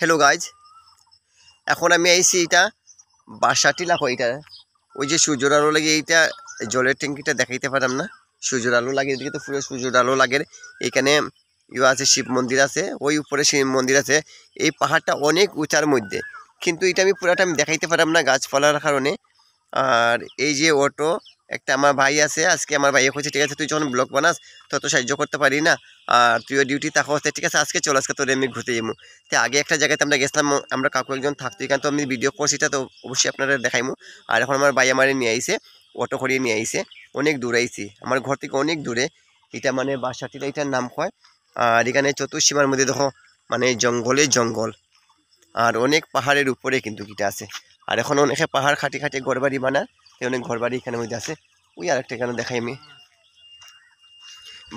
Hello guys এখন আমি আইছি এটা বাসাটি লাগো এটা ওই যে সূর্যর আলো লাগে এইটা জলের ট্যাঙ্কিটা দেখাইতে পারলাম না সূর্যর আলো লাগে এদিকে তো পুরো সূর্যর আলো লাগে এখানে ইউ ইয়ে আছে শিব মন্দির আছে ওই উপরে শিব মন্দির আছে এই পাহাড়টা অনেক উঁচার মধ্যে কিন্তু এটা আমি পুরাটা আমি দেখাইতে পারলাম না গাছপালার কারণে আর এই যে অটো একটা আমার ভাই আছে আজকে আমার ভাই হচ্ছে ঠিক আছে তুই যখন ব্লগ বানাস তত সাহায্য করতে পারি না আর তুইও ডিউটি থাকা হচ্ছে ঠিক আছে আজকে চলে আজকে তোর আমি ঘুরতে যাবো তো আগে একটা জায়গাতে আমরা গেছিলাম আমরা কাকু একজন থাকতো এখানে তো আমি ভিডিও করছি তো অবশ্যই আপনারা দেখাইমু আর এখন আমার ভাই আমার নিয়ে আইসে অটো করিয়ে নিয়ে আইসে অনেক দূরে আইসি আমার ঘর থেকে অনেক দূরে এটা মানে বাসাটিটা এটার নাম হয় আর এখানে চতুর্সীমার মধ্যে দেখো মানে জঙ্গলে জঙ্গল আর অনেক পাহাড়ের উপরে কিন্তু এটা আছে আর এখন অনেকে পাহাড় খাটি খাটি ঘরবাড়ি বানায় অনেক ঘর বাড়ি এখানে মধ্যে আছে ওই আরেকটা এখানে দেখাই আমি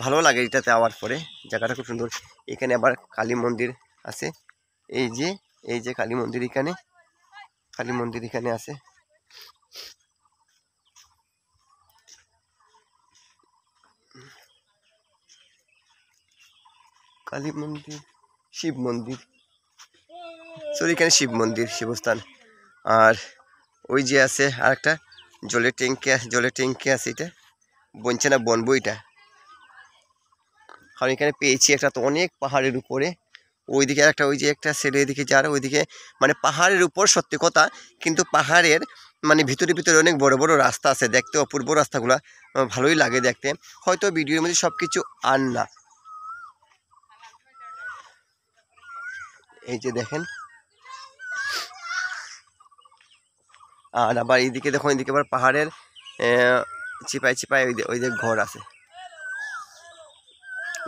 ভালো লাগে এটাতে আওয়ার পরে জায়গাটা খুব সুন্দর এখানে আবার কালী মন্দির আছে এই যে এই যে কালী মন্দির এখানে কালী মন্দির এখানে আছে কালী মন্দির শিব মন্দির সরি এখানে শিব মন্দির শিবস্থান আর ওই যে আছে আরেকটা জলের ট্যাঙ্কি আছে জলের ট্যাঙ্কি আছে এটা বনছে না বনবো এটা কারণ এখানে পেয়েছি একটা তো অনেক পাহাড়ের উপরে ওইদিকে একটা ওই যে একটা সেলে এদিকে যার ওইদিকে মানে পাহাড়ের উপর সত্যি কথা কিন্তু পাহাড়ের মানে ভিতরে ভিতরে অনেক বড় বড় রাস্তা আছে দেখতে অপূর্ব রাস্তাগুলো ভালোই লাগে দেখতে হয়তো ভিডিওর মধ্যে সব কিছু আর না এই যে দেখেন আর আবার এইদিকে দেখুন এদিকে আবার পাহাড়ের চিপায় চিপায় ওই ওই যে ঘর আছে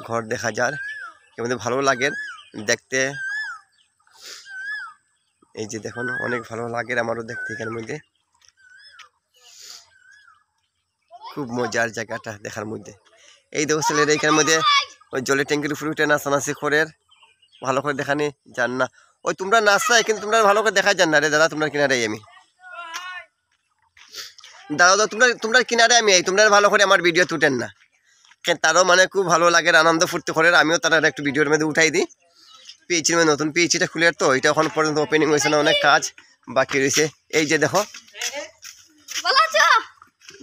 ঘর দেখা যার আমাদের ভালো লাগে দেখতে এই যে দেখুন অনেক ভালো লাগে আমারও দেখতে এখানের মধ্যে খুব মজার জায়গাটা দেখার মধ্যে এই দেখো এখানের মধ্যে ওই জলের ট্যাঙ্কির উপরে উঠে নাচানাচি করের ভালো করে দেখানি যান না ওই তোমরা নাচা কিন্তু তোমরা ভালো করে দেখা যান না রে দাদা তোমরা কিনারে আমি দাদা দাদা তোমরা তোমরা কিনারে আমি এই তোমরা ভালো করে আমার ভিডিও তুটেন না কেন তারও মানে খুব ভালো লাগে আনন্দ ফুর্তি করে আমিও তারা একটু ভিডিওর মধ্যে উঠাই দিই পিএইচির মধ্যে নতুন পিএইচিটা খুলে তো এটা এখন পর্যন্ত ওপেনিং হয়েছে না অনেক কাজ বাকি রয়েছে এই যে দেখো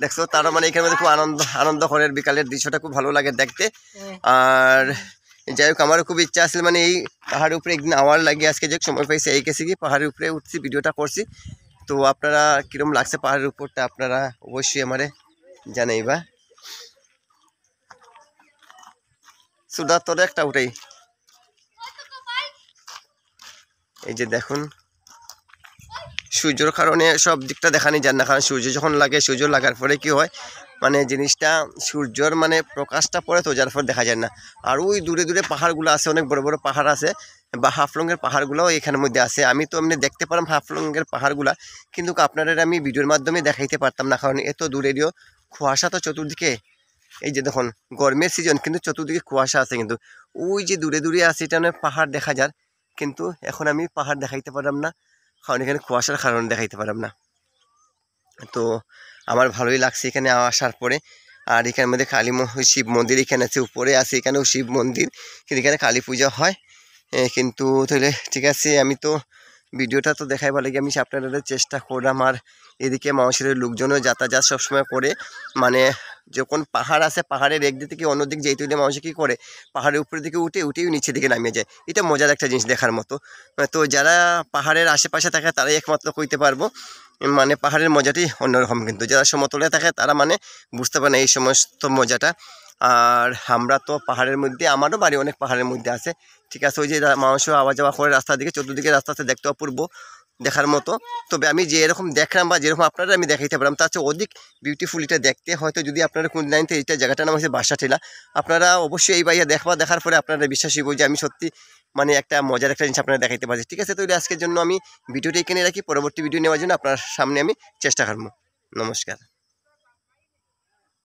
দেখছো তারও মানে এখানে মধ্যে খুব আনন্দ আনন্দ করে বিকালের দৃশ্যটা খুব ভালো লাগে দেখতে হ্যাঁ। আর যাই হোক আমারও খুব ইচ্ছা আসলে মানে এই পাহাড়ের উপরে একদিন আওয়ার লাগে আজকে যে সময় পাইছে এই কেসে গিয়ে পাহাড়ের উপরে উঠছি ভিডিওটা করছি তো আপনারা কীরকম লাগছে পাহাড়ের উপরটা আপনারা অবশ্যই আমারে জানাই বা সুদা তোর একটা উঠেই এই যে দেখুন সূর্যর কারণে সব দিকটা দেখানি যান না কারণ সূর্য যখন লাগে সূর্য লাগার পরে কি হয় মানে জিনিসটা সূর্যর মানে প্রকাশটা পড়ে তো যার ফলে দেখা যায় না আর ওই দূরে দূরে পাহাড়গুলো আছে অনেক বড় বড় পাহাড় আছে বা হাফলংয়ের পাহাড়গুলোও এখানের মধ্যে আছে আমি তো এমনি দেখতে পারলাম হাফলংয়ের পাহাড়গুলা কিন্তু আপনাদের আমি ভিডিওর মাধ্যমে দেখাইতে পারতাম না কারণ এত দূরেরও কুয়াশা তো চতুর্দিকে এই যে দেখুন গরমের সিজন কিন্তু চতুর্দিকে কুয়াশা আছে কিন্তু ওই যে দূরে দূরে আছে এটা পাহাড় দেখা যার কিন্তু এখন আমি পাহাড় দেখাইতে পারলাম না কারণ এখানে কুয়াশার কারণে দেখাইতে পারলাম না তো আমার ভালোই লাগছে এখানে আসার পরে আর এখানের মধ্যে কালী শিব মন্দির এখানে আছে উপরে আছে এখানেও শিব মন্দির কিন্তু এখানে কালী পূজা হয় কিন্তু তাহলে ঠিক আছে আমি তো ভিডিওটা তো দেখাই ভালো আমি আপনাদের চেষ্টা করলাম আর এদিকে মানুষের লোকজনও যাতায়াত সবসময় করে মানে যখন পাহাড় আসে পাহাড়ের একদিক থেকে অন্যদিক যেই তুলে মানুষ কী করে পাহাড়ের উপরের দিকে উঠে উঠেই নিচের দিকে নামিয়ে যায় এটা মজার একটা জিনিস দেখার মতো তো যারা পাহাড়ের আশেপাশে থাকে তারাই একমাত্র কইতে পারবো মানে পাহাড়ের মজাটি অন্যরকম কিন্তু যারা সমতলে থাকে তারা মানে বুঝতে পারে না এই সমস্ত মজাটা আর আমরা তো পাহাড়ের মধ্যে আমারও বাড়ি অনেক পাহাড়ের মধ্যে আছে ঠিক আছে ওই যে মানুষও আওয়া যাওয়া করে রাস্তার দিকে চতুর্দিকে রাস্তা আছে দেখতে অপূর্ব দেখার মতো তবে আমি যে এরকম দেখলাম বা যেরকম আপনারা আমি দেখাইতে পারলাম তার চেয়ে অধিক বিউটিফুল এটা দেখতে হয়তো যদি আপনারা কোন লাইনতে এইটা জায়গাটার নাম হচ্ছে বাসা ঠেলা আপনারা অবশ্যই এই বাইয়া দেখবা দেখার পরে আপনারা বিশ্বাসী হইব যে আমি সত্যি মানে একটা মজার একটা জিনিস আপনারা দেখাইতে পারছি ঠিক আছে তো আজকের জন্য আমি ভিডিওটা এখানে রাখি পরবর্তী ভিডিও নেওয়ার জন্য আপনার সামনে আমি চেষ্টা করবো নমস্কার